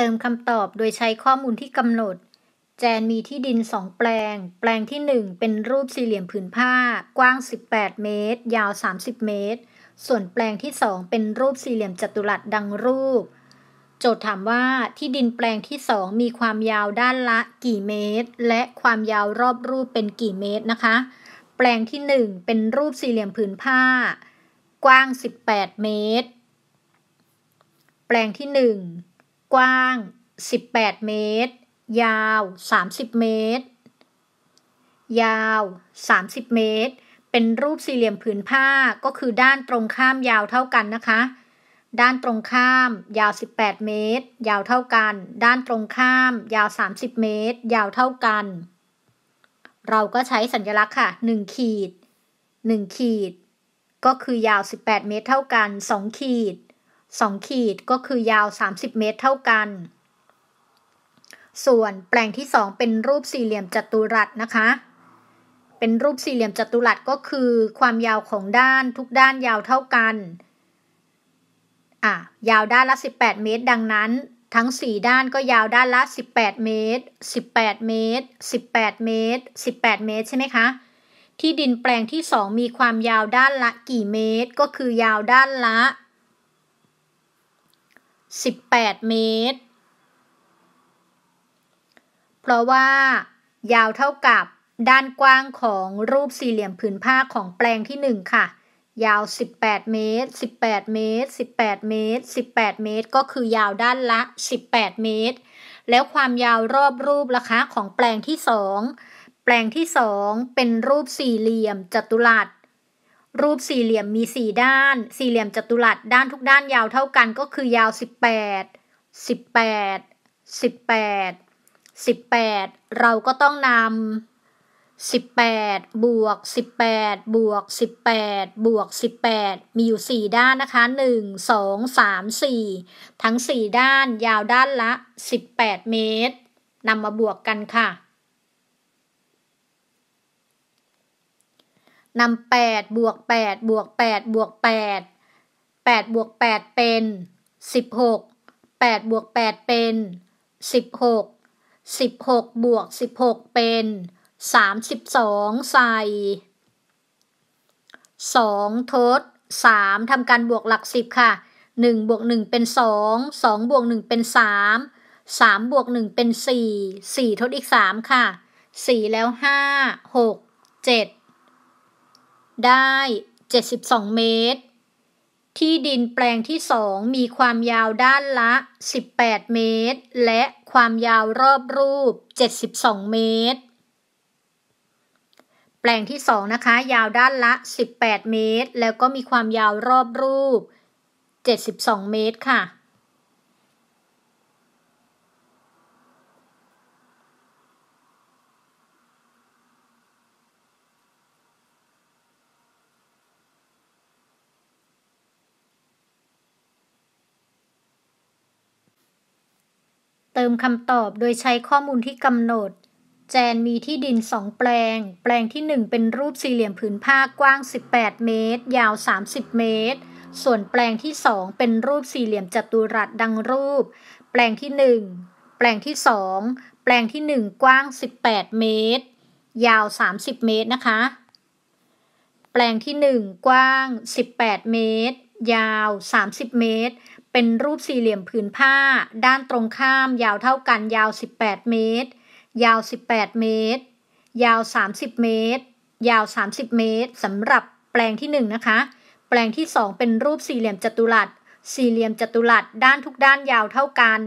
เติมคำตอบโดยใช้ข้อมูลที่กำหนด แจนมีที่ดินสองแปลง แปลงที่ 1 เป็นรูปสี่เหลี่ยมผืนผ้า กว้าง 18 เมตร ยาว 30 เมตร ส่วนแปลงที่2เป็นรูปสี่เหลี่ยมจัตุรัสดังรูป โจทย์ถามว่าที่ดินแปลงที่ 2 มีความยาวด้านละกี่ เมตร และความยาวรอบรูปเป็นกี่เมตรนะคะ แปลงที่ 1 เป็นรูปสี่เหลี่ยมผืนผ้า กว้าง 18 เมตร แปลงที่ 1กว้าง 18 เมตร ยาว 30 เมตร ยาว 30 เมตร เป็นรูปสี่เหลี่ยมผืนผ้า ก็คือด้านตรงข้ามยาวเท่ากันนะคะ ด้านตรงข้าม ยาว 18 เมตร ยาวเท่ากัน ด้านตรงข้าม ยาว30เมตร ยาวเท่ากัน เราก็ใช้สัญลักษณ์ค่ะ 1 ขีด1ขีด ก็คือยาว 18 เมตรเท่ากัน 2 ขีด2ขีดก็คือยาว 30 เมตรเท่ากัน ส่วนแปลงที่2เป็นรูปสี่เหลี่ยมจัตุรัสนะคะ เป็นรูปสี่เหลี่ยมจัตุรัสก็คือ ความยาวของด้านทุกด้านยาวเท่ากัน อ่ะ ยาวด้านละ 18 เมตร ดังนั้นทั้ง 4 ด้านก็ยาวด้านละ 18 เมตร 18 เมตร 18 เมตร 18 เมตรใช่ไหมคะ ที่ดินแปลงที่2มีความยาวด้านละกี่เมตร ก็คือยาวด้านละสิบแปดเมตร เพราะว่า ยาวเท่ากับ ด้านกว้างของรูปสี่เหลี่ยมผืนผ้าของแปลงที่หนึ่งค่ะ ยาว 18 เมตร 18 เมตร 18 เมตร 18 เมตร ก็คือยาวด้านละ 18 เมตร แล้วความยาวรอบรูปล่ะคะของแปลงที่สองแปลงที่สองเป็นรูปสี่เหลี่ยมจัตุรัสรูปสี่เหลี่ยมมีสี่ด้าน สี่เหลี่ยมจัตุรัสด้านทุกด้านยาวเท่ากันก็คือยาวสิบแปดสิบแปดสิบแปดสิบแปดเราก็ต้องนำสิบแปดบวกสิบแปดบวกสิบแปดบวกสิบแปดมีอยู่สี่ด้านนะคะหนึ่งงสามสี่ทั้งสี่ด้านยาวด้านละสิบแปดเมตร นำมาบวกกันค่ะนำแปดบวกแปดบวกแปดบวกแปดแปดบวกแปดเป็นสิบหกแปดบวกแปดเป็นสิบหกสิบหกบวกสิบหกเป็นสามสิบสองใส่สองทดสามทำการบวกหลักสิบค่ะหนึ่งบวกหนึ่งเป็นสองสองบวกหนึ่งเป็นสามสามบวกหนึ่งเป็นสี่สี่ทดอีกสามค่ะสี่แล้วห้าหกเจ็ดได้ 72 เมตร ที่ดินแปลงที่สองมีความยาวด้านละ 18 เมตร และความยาวรอบรูป 72 เมตร แปลงที่สองนะคะ ยาวด้านละ 18 เมตร แล้วก็มีความยาวรอบรูป 72 เมตรค่ะเติมคำตอบโดยใช้ข้อมูลที่กำหนด แจนมีที่ดินสองแปลง แปลงที่ 1 เป็นรูปสี่เหลี่ยมผืนผ้ากว้าง 18 เมตร ยาว 30 เมตร ส่วนแปลงที่ 2 เป็นรูปสี่เหลี่ยมจัตุรัสดังรูป แปลงที่ 1 แปลงที่ 2 แปลงที่ 1 กว้าง 18 เมตร ยาว 30 เมตรนะคะ แปลงที่ 1 กว้าง 18 เมตร ยาว 30 เมตรเป็นรูปสี่เหลี่ยมผืนผ้า ด้านตรงข้ามยาวเท่ากัน ยาว 18 เมตร ยาว 18 เมตร ยาว 30 เมตร ยาว 30 เมตร สำหรับแปลงที่1นะคะ แปลงที่ 2 เป็นรูปสี่เหลี่ยมจัตุรัส สี่เหลี่ยมจัตุรัส ด้านทุกด้านยาวเท่ากัน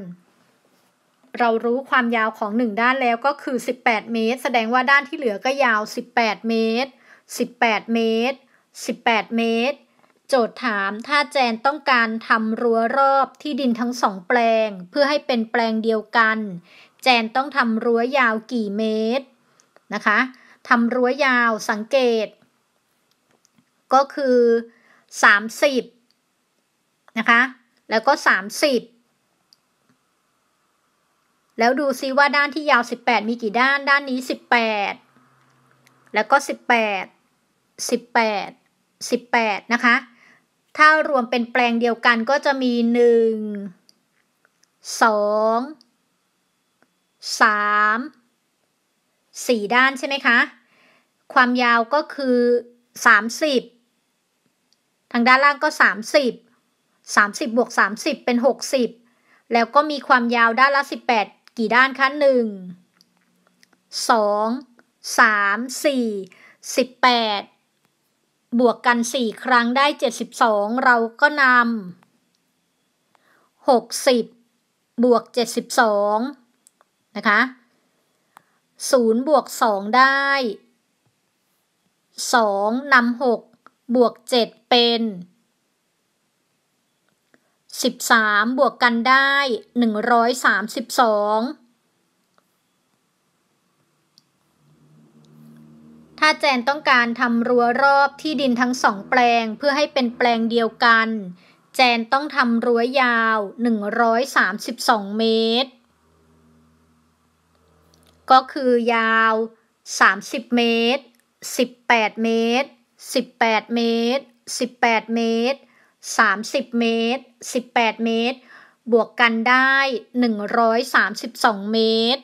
เรารู้ความยาวของ 1 ด้านแล้วก็คือ 18 เมตร แสดงว่าด้านที่เหลือก็ยาว 18 เมตร 18 เมตร 18 เมตรโจทย์ถาม ถ้าแจนต้องการทำรั้วรอบที่ดินทั้งสองแปลง เพื่อให้เป็นแปลงเดียวกัน แจนต้องทำรั้วยาวกี่เมตร นะคะทำรั้วยาวสังเกต ก็คือ 30 นะคะ แล้วก็ 30 แล้วดูซิว่าด้านที่ยาว 18 มีกี่ด้านด้านนี้ 18 แล้วก็ 18 18 18 นะคะถ้ารวมเป็นแปลงเดียวกันก็จะมีหนึ่งสองสามสี่ด้านใช่ไหมคะ ความยาวก็คือสามสิบทางด้านล่างก็สามสิบสามสิบบวกสามสิบเป็นหกสิบแล้วก็มีความยาวด้านละสิบแปดกี่ด้านคะหนึ่งสองสามสี่สิบแปดบวกกัน 4 ครั้งได้ 72 เราก็นำ60 บวก72นะคะ0บวก2ได้ 2นำ6บวก 7 เป็น 13 บวกกันได้ 132ถ้าแจนต้องการทำรั้วรอบที่ดินทั้งสองแปลงเพื่อให้เป็นแปลงเดียวกัน แจนต้องทำรั้วยาว 132 เมตร ก็คือยาว 30 เมตร 18 เมตร 18 เมตร 18 เมตร 30 เมตร 18 เมตร บวกกันได้ 132 เมตร